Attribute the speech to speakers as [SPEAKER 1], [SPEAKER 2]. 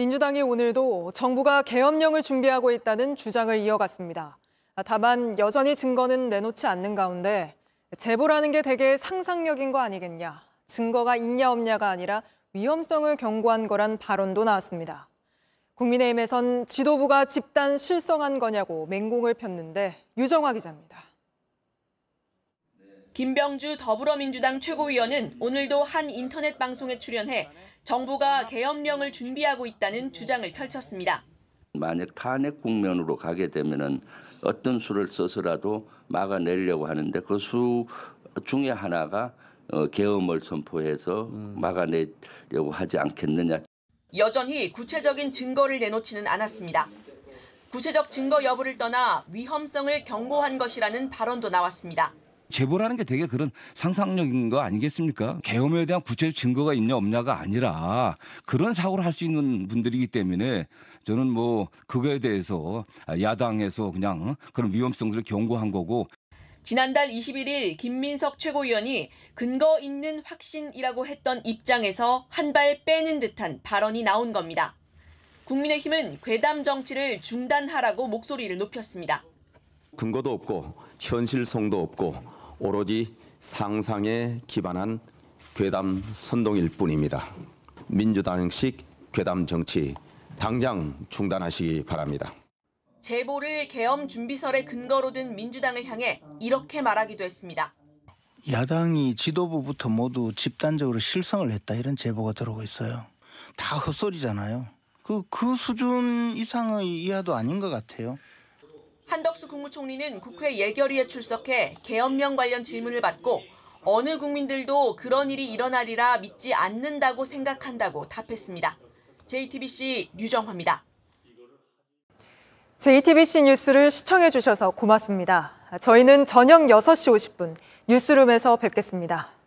[SPEAKER 1] 민주당이 오늘도 정부가 개엄령을 준비하고 있다는 주장을 이어갔습니다. 다만 여전히 증거는 내놓지 않는 가운데 제보라는 게 대개 상상력인 거 아니겠냐. 증거가 있냐 없냐가 아니라 위험성을 경고한 거란 발언도 나왔습니다. 국민의힘에선 지도부가 집단 실성한 거냐고 맹공을 폈는데 유정화 기자입니다.
[SPEAKER 2] 김병주 더불어민주당 최고위원은 오늘도 한 인터넷 방송에 출연해 정부가 계엄령을 준비하고 있다는 주장을 펼쳤습니다.
[SPEAKER 3] 만약 탄핵 국면으로 가게 되면은 어떤 수를 써서라도 막아내려고 하는데 그 수 중에 하나가 어, 계엄을 선포해서 음. 막아내려고 하지 않겠느냐.
[SPEAKER 2] 여전히 구체적인 증거를 내놓지는 않았습니다. 구체적 증거 여부를 떠나 위험성을 경고한 것이라는 발언도 나왔습니다.
[SPEAKER 4] 제보라는 게 되게 그런 상상력인 거 아니겠습니까? 계엄에 대한 구체적 증거가 있냐 없냐가 아니라 그런 사고를 할 수 있는 분들이기 때문에 저는 뭐 그거에 대해서 야당에서 그냥 어? 그런 위험성들을 경고한 거고
[SPEAKER 2] 지난달 21일 김민석 최고위원이 근거 있는 확신이라고 했던 입장에서 한 발 빼는 듯한 발언이 나온 겁니다. 국민의힘은 괴담 정치를 중단하라고 목소리를 높였습니다.
[SPEAKER 5] 근거도 없고 현실성도 없고 오로지 상상에 기반한 괴담 선동일 뿐입니다. 민주당식 괴담 정치 당장 중단하시기 바랍니다.
[SPEAKER 2] 제보를 계엄 준비설의 근거로 든 민주당을 향해 이렇게 말하기도 했습니다.
[SPEAKER 5] 야당이
[SPEAKER 4] 지도부부터 모두 집단적으로 실성을 했다 이런 제보가 들어오고 있어요. 다 헛소리잖아요. 그, 그 수준 이상의 이하도 아닌 것 같아요.
[SPEAKER 2] 한덕수 국무총리는 국회 예결위에 출석해 개엄령 관련 질문을 받고 어느 국민들도 그런 일이 일어나리라 믿지 않는다고 생각한다고 답했습니다. JTBC 유정화입니다.
[SPEAKER 1] JTBC 뉴스를 시청해 주셔서 고맙습니다. 저희는 저녁 6시 50분 뉴스룸에서 뵙겠습니다.